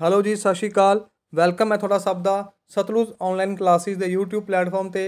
hello ਜੀ ਸਤਿ ਸ਼੍ਰੀ ਅਕਾਲ welcome ਹੈ ਤੁਹਾਡਾ ਸਭ ਦਾ ਸਤਲੁਜ ਆਨਲਾਈਨ ਕਲਾਸਿਸ ਦੇ YouTube ਪਲੇਟਫਾਰਮ ਤੇ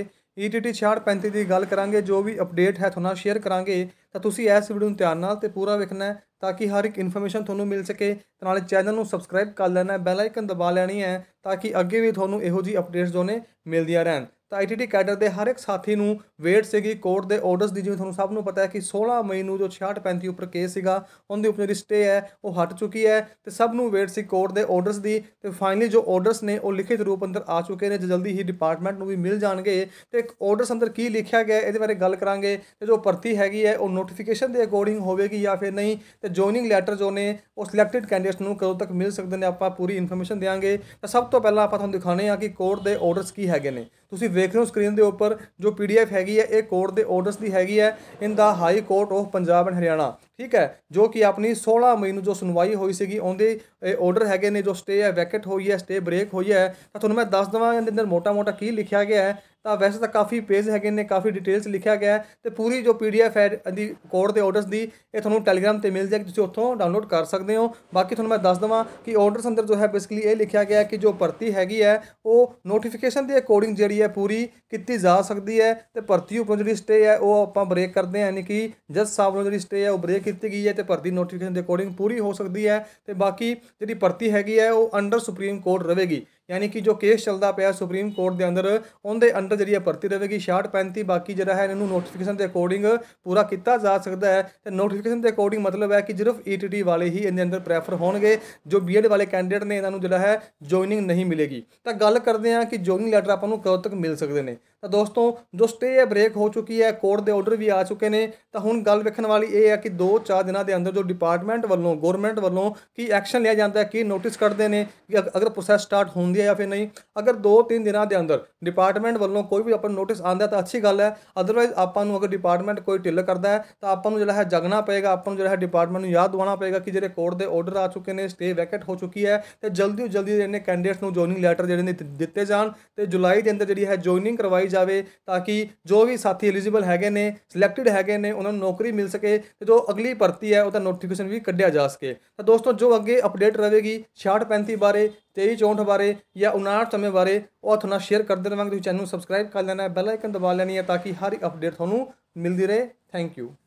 ETT 6635 ਦੀ ਗੱਲ ਕਰਾਂਗੇ ਜੋ ਵੀ ਅਪਡੇਟ ਹੈ ਤੁਹਾਨੂੰ ਸ਼ੇਅਰ ਕਰਾਂਗੇ ਤਾਂ ਤੁਸੀਂ ਇਸ ਵੀਡੀਓ ਨੂੰ ਧਿਆਨ ਨਾਲ ਤੇ ਪੂਰਾ ਵੇਖਣਾ ਤਾਂ ਕਿ ਹਰ ਇੱਕ ਇਨਫੋਰਮੇਸ਼ਨ ਤੁਹਾਨੂੰ ਮਿਲ ਸਕੇ ਤੇ ਨਾਲੇ ਚੈਨਲ ਨੂੰ ਸਬਸਕ੍ਰਾਈਬ ਕਰ ਲੈਣਾ ਬੈਲ ਆਈਕਨ ਦਬਾ ਲੈਣੀ ਹੈ ਤਾਂ ਕਿ ਅੱਗੇ ਵੀ ਤੁਹਾਨੂੰ ਇਹੋ ਜੀ ਅਪਡੇਟਸ ਜੋ ਮਿਲਦੀਆਂ ਰਹਿਣ ਤਾਂ ਆਈਟੀਟੀ ਕੈਡਰ ਦੇ ਹਰ ਇੱਕ ਸਾਥੀ ਨੂੰ ਵੇਟ ਸੀਗੀ ਕੋਰਟ ਦੇ ਆਰਡਰਸ ਦੀ ਜਿਵੇਂ ਤੁਹਾਨੂੰ ਸਭ ਨੂੰ ਪਤਾ ਹੈ ਕਿ 16 ਮਈ ਨੂੰ ਜੋ 6635 ਉੱਪਰ ਕੇਸ ਸੀਗਾ ਉਹਦੇ ਉੱਪਰ ਜਿਹੜੀ ਸਟੇ ਹੈ ਉਹ ਹਟ ਚੁੱਕੀ ਹੈ ਤੇ ਸਭ ਨੂੰ ਵੇਟ ਸੀ ਕੋਰਟ ਦੇ ਆਰਡਰਸ ਦੀ ਤੇ ਫਾਈਨਲੀ ਜੋ ਆਰਡਰਸ ਨੇ ਉਹ ਲਿਖਿਤ ਰੂਪ ਅੰਦਰ ਆ ਚੁੱਕੇ ਨੇ ਜਲਦੀ ਹੀ ਡਿਪਾਰਟਮੈਂਟ ਨੂੰ ਵੀ ਮਿਲ ਜਾਣਗੇ ਤੇ ਇੱਕ ਆਰਡਰਸ ਅੰਦਰ ਕੀ ਲਿਖਿਆ ਗਿਆ ਇਹਦੇ ਬਾਰੇ ਗੱਲ ਕਰਾਂਗੇ ਤੇ ਜੋ ਭਰਤੀ ਹੈਗੀ ਹੈ ਉਹ ਨੋਟੀਫਿਕੇਸ਼ਨ ਦੇ ਅਕੋਰਡਿੰਗ ਹੋਵੇਗੀ ਜਾਂ ਫਿਰ ਨਹੀਂ ਤੇ ਜੋਇਨਿੰਗ ਲੈਟਰ ਜੋ ਨੇ ਉਹ ਸਿਲੈਕਟਡ ਕੈਂਡੀਡੇਟਸ ਨੂੰ ਕਦੋਂ ਤੱਕ ਮਿਲ ਸਕਦੇ ਨੇ ਆਪਾਂ ਪੂਰੀ ਇਨਫੋਰਮੇਸ਼ਨ ਦੇਵਾਂਗੇ ਤਾਂ ਸਭ ਤੋਂ ਪਹਿਲਾਂ ਆਪਾਂ ਤੁਹਾਨੂੰ ਦਿਖਾਣੇ ਆ ਕਿ ਕੋਰਟ ਦੇ ਆਰਡਰਸ ਕੀ ਹੈਗੇ ਨੇ ਤੁਸੀਂ ਦੇਖ ਰਹੇ ਹੋ ਸਕਰੀਨ ਦੇ ਉੱਪਰ ਜੋ ਪੀਡੀਐਫ ਹੈਗੀ ਹੈ ਇਹ ਕੋਰਟ ਦੇ ਆਰਡਰਸ ਦੀ ਹੈਗੀ ਹੈ in the High Court of Punjab and Haryana ਠੀਕ ਹੈ ਜੋ ਕਿ ਆਪਣੀ 16 ਮਈ ਨੂੰ ਜੋ ਸੁਣਵਾਈ ਹੋਈ ਸੀਗੀ ਉਹਦੇ ਆਰਡਰ ਹੈਗੇ ਨੇ ਜੋ ਸਟੇ ਹੈ ਵੈਕਟ ਹੋਈ ਹੈ ਸਟੇ ਬ੍ਰੇਕ ਹੋਈ ਹੈ ਤਾਂ ਤੁਹਾਨੂੰ ਮੈਂ ਦੱਸ ਦਵਾਂ ਇਹਦੇ ਅੰਦਰ ਮੋਟਾ-ਮੋਟਾ ਕੀ ਲਿਖਿਆ ਗਿਆ ਹੈ ਤਾਂ ਵੈਸੇ ਤਾਂ ਕਾਫੀ ਪੇਜ ਹੈਗੇ ਨੇ ਕਾਫੀ ਡਿਟੇਲਸ ਲਿਖਿਆ ਗਿਆ ਤੇ ਪੂਰੀ ਜੋ ਪੀਡੀਐਫ ਹੈ ਦੀ ਕੋਡ ਦੇ ਆਰਡਰਸ ਦੀ ਇਹ ਤੁਹਾਨੂੰ ਟੈਲੀਗ੍ਰam ਤੇ ਮਿਲ ਜਾਏਗੀ ਤੁਸੀਂ ਉੱਥੋਂ ਡਾਊਨਲੋਡ ਕਰ ਸਕਦੇ ਹੋ ਬਾਕੀ ਤੁਹਾਨੂੰ ਮੈਂ ਦੱਸ ਦਵਾਂ ਕਿ ਆਰਡਰਸ ਅੰਦਰ ਜੋ ਹੈ ਬੇਸਿਕਲੀ ਇਹ ਲਿਖਿਆ ਗਿਆ ਕਿ ਜੋ ਭਰਤੀ ਹੈਗੀ ਹੈ ਉਹ ਨੋਟੀਫਿਕੇਸ਼ਨ ਦੇ ਅਕੋਰਡਿੰਗ ਜਿਹੜੀ ਹੈ ਪੂਰੀ ਕੀਤੀ ਜਾ ਸਕਦੀ ਹੈ ਤੇ ਭਰਤੀ ਉਪਰ ਜਿਹੜੀ ਸਟੇ ਹੈ ਉਹ ਆਪਾਂ ਬ੍ਰੇਕ ਕਰਦੇ ਹਾਂ ਯਾਨੀ ਕਿ ਜਦ ਸਾਹਿਬ ਨੂੰ ਜਿਹੜੀ ਸਟੇ ਹੈ ਉਹ ਬ੍ਰੇਕ ਕੀਤੀ ਗਈ ਹੈ ਤੇ ਭਰਤੀ ਨੋਟੀਫਿਕੇਸ਼ਨ ਦੇ ਅਕੋਰਡਿੰਗ ਪੂਰੀ ਹੋ ਸਕਦੀ ਹੈ ਤੇ ਬਾਕੀ ਜਿਹੜੀ ਭਰਤੀ ਹੈਗੀ ਹੈ ਉਹ ਅੰਡਰ ਸੁਪਰੀਮ ਕੋਰਟ ਰਹੇਗੀ ਯਾਨੀ ਕਿ ਜੋ ਕੇਸ ਚੱਲਦਾ ਪਿਆ ਸੁਪਰੀਮ ਕੋਰਟ ਦੇ ਅੰਦਰ ਉਹਦੇ ਅੰਦਰ ਜਿਹੜੀ ਭਰਤੀ ਰਹੇਗੀ 65 ਬਾਕੀ ਜਿਹੜਾ ਹੈ ਇਹਨੂੰ ਨੋਟੀਫਿਕੇਸ਼ਨ ਦੇ ਅਕੋਰਡਿੰਗ ਪੂਰਾ ਕੀਤਾ ਜਾ ਸਕਦਾ ਹੈ ਤੇ ਨੋਟੀਫਿਕੇਸ਼ਨ ਦੇ ਅਕੋਰਡਿੰਗ ਮਤਲਬ ਹੈ ਕਿ ਸਿਰਫ ਈਟੀਟੀ e ਵਾਲੇ ਹੀ ਇਹਦੇ ਅੰਦਰ ਪ੍ਰੈਫਰ ਹੋਣਗੇ ਜੋ ਬੀਐਡ ਵਾਲੇ ਕੈਂਡੀਡੇਟ ਨੇ ਇਹਨਾਂ ਨੂੰ ਜਿਹੜਾ ਹੈ ਜੁਆਇਨਿੰਗ ਨਹੀਂ ਮਿਲੇਗੀ ਤਾਂ ਗੱਲ ਕਰਦੇ ਹਾਂ ਕਿ ਜੁਆਇਨਿੰਗ ਲੈਟਰ ਆਪਾਂ ਨੂੰ ਕਦੋਂ ਤੱਕ ਮਿਲ ਸਕਦੇ ਨੇ ਤਾਂ ਦੋਸਤੋ ਜੋ ਸਟੇ ਹੈ ਬ੍ਰੇਕ ਹੋ ਚੁੱਕੀ ਹੈ ਕੋਰਟ ਦੇ ਆਰਡਰ ਵੀ ਆ ਚੁੱਕੇ ਨੇ ਤਾਂ ਹੁਣ ਗੱਲ ਵੇਖਣ ਵਾਲੀ ਇਹ ਹੈ ਕਿ 2-4 ਦਿਨਾਂ ਦੇ ਅੰਦਰ ਜੋ ਡਿਪਾਰਟਮੈਂਟ ਵੱਲੋਂ ਗਵਰਨਮੈਂਟ ਵੱਲੋਂ ਕੀ ਐਕਸ਼ਨ ਲਿਆ ਜਾਂਦਾ ਹੈ ਕੀ ਨੋਟਿਸ ਕੱਢਦੇ ਨੇ ਕਿ ਅਗਰ ਪ੍ਰੋਸੈਸ ਸਟਾਰਟ ਹੋਣ ਹੁੰਦੀ ਹੈ ਜਾਂ ਫਿਰ ਨਹੀਂ ਅਗਰ 2-3 ਦਿਨਾਂ ਦੇ ਅੰਦਰ ਡਿਪਾਰਟਮੈਂਟ ਵੱਲੋਂ ਕੋਈ ਵੀ ਆਪਾਂ ਨੋਟਿਸ ਆਂਦਾ ਤਾਂ ਅੱਛੀ ਗੱਲ ਹੈ ਅਦਰਵਾਈਜ਼ ਆਪਾਂ ਨੂੰ ਅਗਰ ਡਿਪਾਰਟਮੈਂਟ ਕੋਈ ਢਿੱਲ ਕਰਦਾ ਹੈ ਤਾਂ ਆਪਾਂ ਨੂੰ ਜਿਹੜਾ ਹੈ ਜਗਣਾ ਪਏਗਾ ਆਪਾਂ ਨੂੰ ਜਿਹੜਾ ਹੈ ਡਿਪਾਰਟਮੈਂਟ ਨੂੰ ਯਾਦ ਦਿਵਾਉਣਾ ਪਏਗਾ ਕਿ ਜਿਹੜੇ ਕੋਰਟ ਦੇ ਆਰਡਰ ਆ ਚੁੱਕੇ ਨੇ ਸਟੇ ਵੈਕਟ ਹੋ ਚੁੱਕੀ ਹੈ ਤੇ ਜਲਦੀ ਜਲਦੀ ਇਹਨੇ ਕੈਂਡੀਡੇਟਸ ਨੂੰ ਜੁਆਇਨਿੰਗ ਲੈਟਰ ਜਿਹੜੇ ਨੇ ਦਿੱਤੇ ਜਾਣ ਤੇ ਜੁਲਾਈ ਦੇ ਅੰਦਰ ਜਿਹੜੀ ਹੈ ਜੁਆਇਨਿੰਗ ਕਰਵਾਈ ਜਾਵੇ ਤਾਂ ਕਿ ਜੋ ਵੀ ਸਾਥੀ ਐਲੀਜੀਬਲ ਹੈਗੇ ਨੇ ਸਿਲੈਕਟਿਡ ਹੈਗੇ ਨੇ ਉਹਨਾਂ ਨੂੰ ਨੌਕਰੀ ਮਿਲ ਸਕੇ ਤੇ ਜੋ ਅਗਲੀ ਭਰਤੀ ਹੈ ਉਹਦਾ ਨੋਟੀਫਿਕੇਸ਼ਨ ਵੀ ਕੱਢਿਆ ਜਾ ਸਕੇ ਤਾਂ ਦੋਸਤੋ ਜੋ ਅੱਗੇ ਅਪਡੇਟ ਰਹੇਗੀ 6635 ਬਾਰੇ 2364 ਬਾਰੇ ਜਾਂ 59 ਸਮੇਂ ਬਾਰੇ ਉਹ ਤੁਹਾਨੂੰ ਸ਼ੇਅਰ ਕਰਦੇ ਰਵਾਂਗੇ ਤੁਸੀਂ ਚੈਨਲ ਨੂੰ ਸਬਸਕ੍ਰਾਈਬ ਕਰ ਲੈਣਾ ਹੈ ਬੈਲ ਆਈਕਨ ਦਬਾ ਲੈਣੀ ਹੈ ਤਾਂ ਕਿ ਹਰ ਇੱਕ ਅਪਡੇਟ ਤੁਹਾਨੂੰ ਮਿਲਦੀ ਰਹੇ ਥੈਂਕ ਯੂ